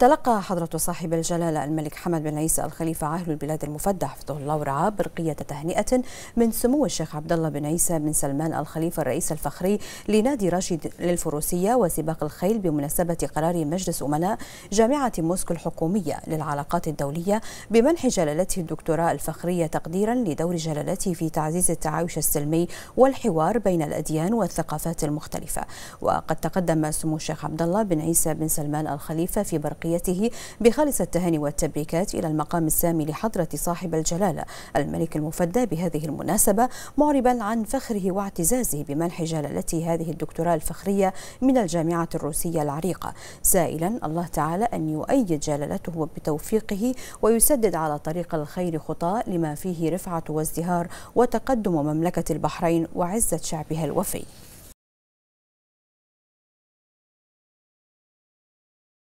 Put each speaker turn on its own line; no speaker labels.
تلقى
حضرة صاحب الجلالة الملك حمد بن عيسى الخليفة عاهل البلاد المفدح فضه الله ورعاه برقية تهنئة من سمو الشيخ عبد الله بن عيسى بن سلمان الخليفة الرئيس الفخري لنادي راشد للفروسية وسباق الخيل بمناسبة قرار مجلس أمناء جامعة موسكو الحكومية للعلاقات الدولية بمنح جلالته الدكتوراه الفخرية تقديرا لدور جلالته في تعزيز التعايش السلمي والحوار بين الأديان والثقافات المختلفة وقد تقدم سمو الشيخ عبد الله بن عيسى بن سلمان الخليفة في برقية وذريته بخالص التهاني والتبريكات إلى المقام السامي لحضرة صاحب الجلالة الملك المفدى بهذه المناسبة معربا عن فخره واعتزازه بمنح جلالته هذه الدكتوراه الفخرية من الجامعة الروسية العريقة سائلا الله تعالى أن يؤيد جلالته بتوفيقه ويسدد على طريق الخير خطاه لما فيه رفعة وازدهار وتقدم مملكة البحرين وعزة شعبها الوفي